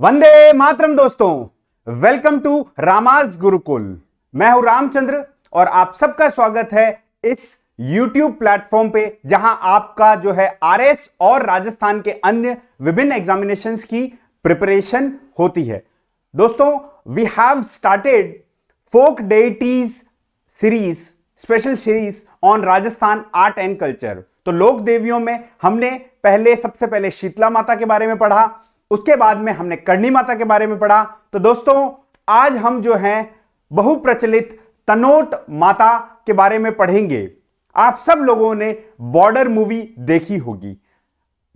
वंदे मातरम दोस्तों welcome to Rama's Gurukul मैं हूं रामचंद्र और आप सबका स्वागत है इस YouTube प्लेटफॉर्म पे जहां आपका जो है एस और राजस्थान के अन्य विभिन्न एग्जामिनेशंस की प्रिपरेशन होती है दोस्तों we have started folk deities series special series on Rajasthan art and culture तो लोक देवियों में हमने पहले सबसे पहले शीतला माता के बारे में पढ़ा उसके बाद में हमने करणी माता के बारे में पढ़ा तो दोस्तों आज हम जो है बहुप्रचलित तनोट माता के बारे में पढ़ेंगे आप सब लोगों ने बॉर्डर मूवी देखी होगी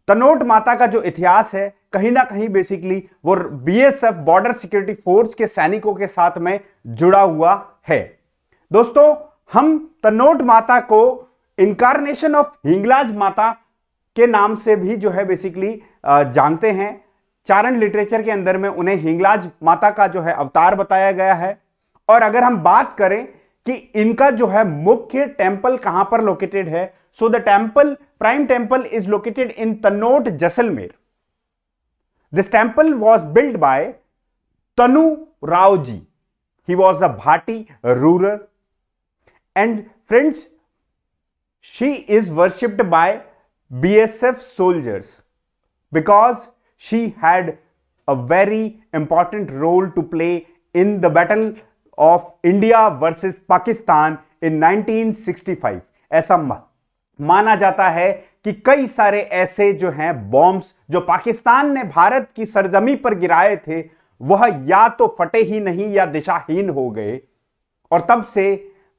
तनोट माता का जो इतिहास है कहीं ना कहीं बेसिकली वो बीएसएफ बॉर्डर सिक्योरिटी फोर्स के सैनिकों के साथ में जुड़ा हुआ है दोस्तों हम तनोट माता को इनकारनेशन ऑफ हिंगलाज माता के नाम से भी जो है बेसिकली जानते हैं चारण लिटरेचर के अंदर में उन्हें हिंगलाज माता का जो है अवतार बताया गया है और अगर हम बात करें कि इनका जो है मुख्य टेम्पल कहां पर लोकेटेड है so the temple prime temple is located in Tanot Jaisalmer this temple was build by Tanu Rao ji he was the Bhati ruler and friends worshipped by B S F soldiers because she had a very important role to play in the battle of India versus Pakistan in 1965 ऐसा माना जाता है कि कई सारे ऐसे जो हैं बॉम्ब्स जो पाकिस्तान ने भारत की सरजमी पर गिराए थे वह या तो फटे ही नहीं या दिशाहीन हो गए और तब से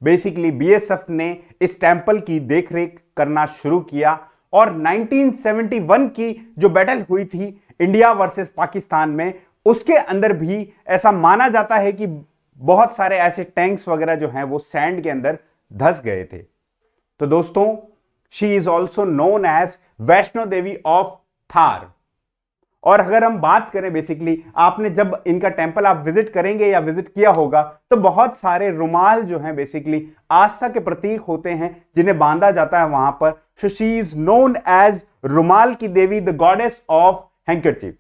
बेसिकली बीएसएफ ने इस टेम्पल की देखरेख करना शुरू किया और 1971 की जो बैटल हुई थी इंडिया वर्सेस पाकिस्तान में उसके अंदर भी ऐसा माना जाता है कि बहुत सारे ऐसे टैंक्स वगैरह जो हैं वो सैंड के अंदर धस गए थे तो दोस्तों she is also known as Vaishno Devi of Thar और अगर हम बात करें बेसिकली आपने जब इनका टेम्पल आप विजिट करेंगे या विजिट किया होगा तो बहुत सारे रुमाल जो हैं बेसिकली आस्था के प्रतीक होते हैं जिन्हें बांधा जाता है वहां पर शी इज नोन एज रुमाल की देवी the goddess of handkerchief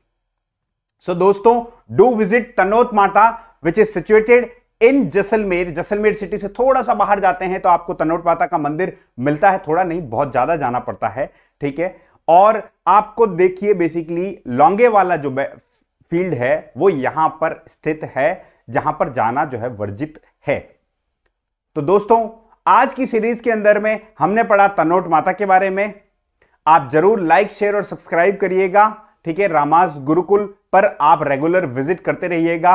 so दोस्तों do visit Tanot Mata which is situated in Jaisalmer Jaisalmer city से थोड़ा सा बाहर जाते हैं तो आपको तनोट माता का मंदिर मिलता है थोड़ा नहीं बहुत ज्यादा जाना पड़ता है ठीक है और आपको देखिए बेसिकली लौंगे वाला जो फील्ड है वो यहां पर स्थित है जहां पर जाना जो है वर्जित है तो दोस्तों आज की सीरीज के अंदर में हमने पढ़ा तनोट माता के बारे में आप जरूर लाइक शेयर और सब्सक्राइब करिएगा ठीक है रामास गुरुकुल पर आप रेगुलर विजिट करते रहिएगा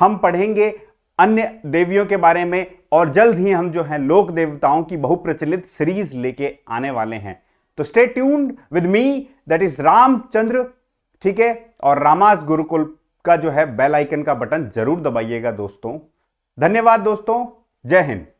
हम पढ़ेंगे अन्य देवियों के बारे में और जल्द ही हम जो है लोक देवताओं की बहुप्रचलित सीरीज लेके आने वाले हैं तो stay tuned with me that is Ramchandra ठीक है और रामास गुरुकुल का जो है बेल आइकन का बटन जरूर दबाइएगा दोस्तों धन्यवाद दोस्तों जय हिंद